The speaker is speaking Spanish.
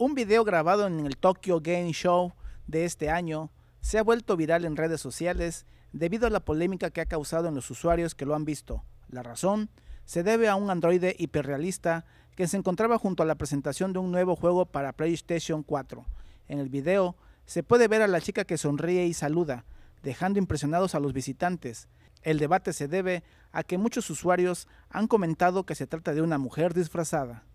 Un video grabado en el Tokyo Game Show de este año se ha vuelto viral en redes sociales debido a la polémica que ha causado en los usuarios que lo han visto. La razón se debe a un androide hiperrealista que se encontraba junto a la presentación de un nuevo juego para PlayStation 4. En el video se puede ver a la chica que sonríe y saluda, dejando impresionados a los visitantes. El debate se debe a que muchos usuarios han comentado que se trata de una mujer disfrazada.